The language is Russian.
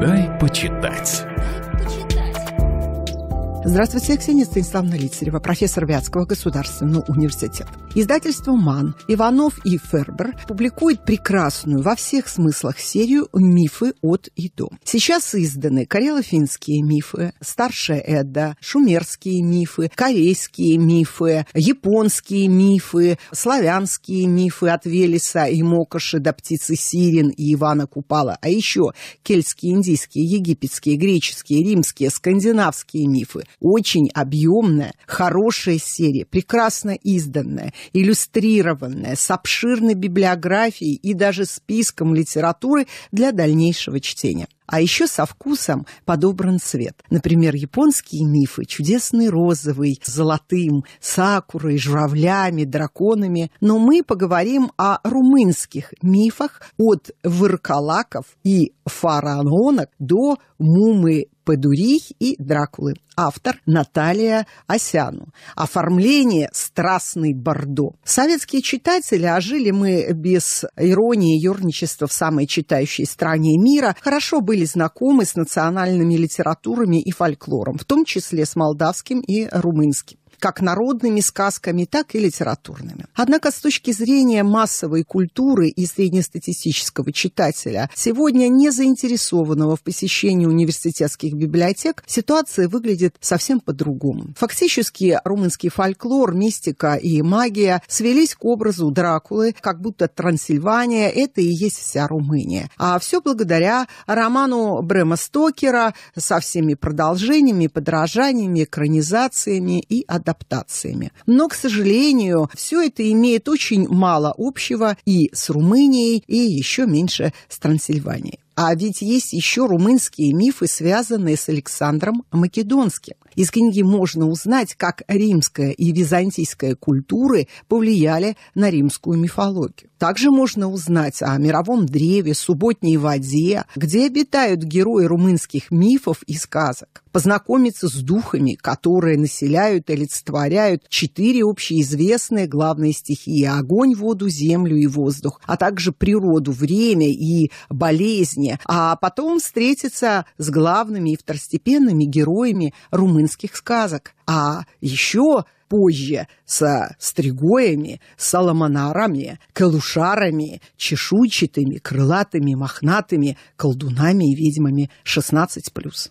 Дай почитать. Здравствуйте, Ксения Станиславна Лицарева, профессор Вятского государственного университета. Издательство «МАН» Иванов и Фербер публикует прекрасную во всех смыслах серию «Мифы от и до». Сейчас изданы карело-финские мифы, старшая Эда, шумерские мифы, корейские мифы, японские мифы, славянские мифы от Велеса и Мокоши до птицы Сирин и Ивана Купала, а еще кельтские, индийские, египетские, греческие, римские, скандинавские мифы очень объемная, хорошая серия, прекрасно изданная, иллюстрированная, с обширной библиографией и даже списком литературы для дальнейшего чтения. А еще со вкусом подобран цвет. Например, японские мифы, чудесный розовый, золотым, сакурой, журавлями, драконами. Но мы поговорим о румынских мифах от выркалаков и фараонок до мумы Падурий и Дракулы. Автор Наталья Осяну. Оформление «Страстный бордо». Советские читатели, а жили мы без иронии и юрничества в самой читающей стране мира, хорошо были были знакомы с национальными литературами и фольклором, в том числе с молдавским и румынским как народными сказками, так и литературными. Однако с точки зрения массовой культуры и среднестатистического читателя, сегодня не заинтересованного в посещении университетских библиотек, ситуация выглядит совсем по-другому. Фактически румынский фольклор, мистика и магия свелись к образу Дракулы, как будто Трансильвания – это и есть вся Румыния. А все благодаря роману Брема Стокера со всеми продолжениями, подражаниями, экранизациями и адаптациями. Но, к сожалению, все это имеет очень мало общего и с Румынией, и еще меньше с Трансильванией. А ведь есть еще румынские мифы, связанные с Александром Македонским. Из книги можно узнать, как римская и византийская культуры повлияли на римскую мифологию. Также можно узнать о мировом древе, субботней воде, где обитают герои румынских мифов и сказок. Познакомиться с духами, которые населяют и олицетворяют четыре общеизвестные главные стихии – огонь, воду, землю и воздух, а также природу, время и болезни, Украине, а потом встретиться с главными и второстепенными героями румынских сказок. А еще позже со стригоями, соломонарами, калушарами, чешуйчатыми, крылатыми, мохнатыми, колдунами и ведьмами 16+.